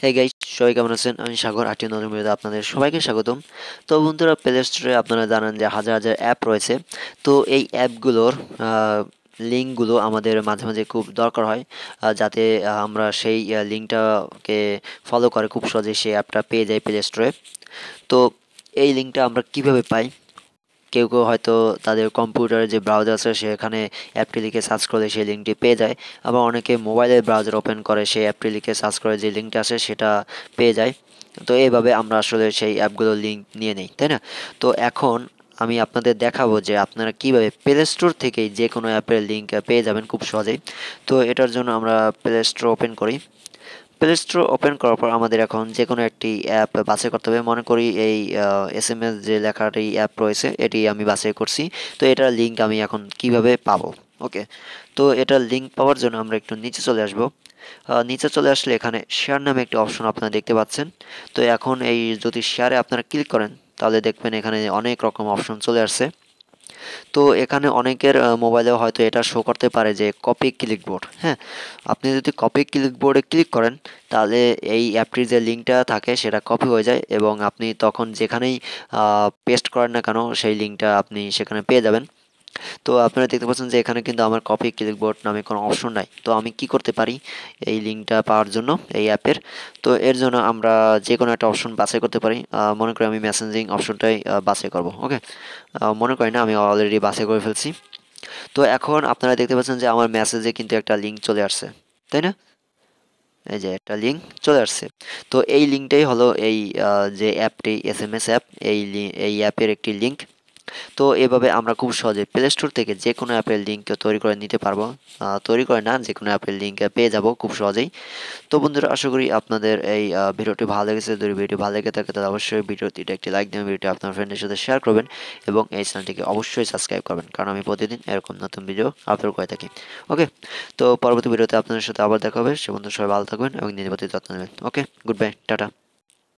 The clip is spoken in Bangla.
হ্যাঁ গাইজ সবাই কেমন আছেন আমি সাগর আটটি নতুন ভিডিওতে আপনাদের সবাইকে স্বাগতম তো বন্ধুরা প্লে স্টোরে আপনারা জানান যে হাজার হাজার অ্যাপ রয়েছে তো এই অ্যাপগুলোর লিঙ্কগুলো আমাদের মাঝে মাঝে খুব দরকার হয় যাতে আমরা সেই লিঙ্কটাকে ফলো করে খুব সহজে সেই অ্যাপটা পেয়ে যাই প্লে স্টোরে তো এই লিঙ্কটা আমরা কিভাবে পাই কেউ কেউ হয়তো তাদের কম্পিউটারে যে ব্রাউজার আছে সেখানে অ্যাপটি লিখে সার্চ করলে সেই লিঙ্কটি পেয়ে যায় আবার অনেকে মোবাইলের ব্রাউজার ওপেন করে সেই অ্যাপটি লিখে সার্চ করে যে লিঙ্কটা আসে সেটা পেয়ে যায় তো এইভাবে আমরা আসলে সেই অ্যাপগুলোর লিঙ্ক নিয়ে নিই তাই না তো এখন আমি আপনাদের দেখাবো যে আপনারা কিভাবে প্লে স্টোর থেকেই যে কোনো অ্যাপের লিঙ্ক পেয়ে যাবেন খুব সহজেই তো এটার জন্য আমরা প্লে স্টোর ওপেন করি প্লে স্টোর ওপেন করার পর আমাদের এখন যে কোনো একটি অ্যাপ বাছাই করতে হবে মনে করি এই এস এম এস যে লেখাটি অ্যাপ রয়েছে এটি আমি বাছাই করছি তো এটার লিঙ্ক আমি এখন কিভাবে পাবো ওকে তো এটার লিঙ্ক পাওয়ার জন্য আমরা একটু নিচে চলে আসব নিচে চলে আসলে এখানে শেয়ার নামে একটি অপশন আপনারা দেখতে পাচ্ছেন তো এখন এই যদি শেয়ারে আপনারা ক্লিক করেন তাহলে দেখবেন এখানে অনেক রকম অপশন চলে আসছে তো এখানে অনেকের মোবাইলে হয়তো এটা শো করতে পারে যে কপি ক্লিকবোর্ড হ্যাঁ আপনি যদি কপি ক্লিকবোর্ডে ক্লিক করেন তাহলে এই অ্যাপটির যে লিঙ্কটা থাকে সেটা কপি হয়ে যায় এবং আপনি তখন যেখানেই পেস্ট করেন না কেন সেই লিঙ্কটা আপনি সেখানে পেয়ে যাবেন তো আপনারা দেখতে পাচ্ছেন যে এখানে কিন্তু আমার কপি ক্লিক নামে কোনো অপশন নাই তো আমি কি করতে পারি এই লিঙ্কটা পাওয়ার জন্য এই অ্যাপের তো এর জন্য আমরা যে কোনো একটা অপশন বাছাই করতে পারি মনে করি আমি মেসেঞ্জিং অপশনটাই বাছাই করব ওকে মনে করি না আমি অলরেডি বাছাই করে ফেলছি তো এখন আপনারা দেখতে পাচ্ছেন যে আমার মেসেজে কিন্তু একটা লিঙ্ক চলে আসছে তাই না এই যে একটা লিঙ্ক চলে আসছে তো এই লিঙ্কটাই হলো এই যে অ্যাপটি এস এম এস অ্যাপ এই এই অ্যাপের একটি লিঙ্ক তো এভাবে আমরা খুব সহজে প্লে স্টোর থেকে যে কোনো অ্যাপের লিঙ্ক তৈরি করে নিতে পারবো তৈরি করে না যে কোনো অ্যাপের লিঙ্ক পেয়ে যাব খুব সহজেই তো বন্ধুরা আশা করি আপনাদের এই ভিডিওটি ভালো লেগেছে যদি ভিডিও ভালো লেগে থাকে তাহলে অবশ্যই ভিডিওটিতে একটি লাইক দেবেন ভিডিওটি আপনার ফ্রেন্ডের সাথে শেয়ার করবেন এবং এই চ্যানেলটিকে অবশ্যই সাবস্ক্রাইব করবেন কারণ আমি প্রতিদিন এরকম নতুন ভিডিও আপলোড করে থাকি ওকে তো পরবর্তী ভিডিওতে আপনাদের সাথে আবার দেখা হবে সে বন্ধু সবাই ভালো থাকবেন এবং নিজের প্রতি যত্ন নেবেন ওকে গুড বাই টাটা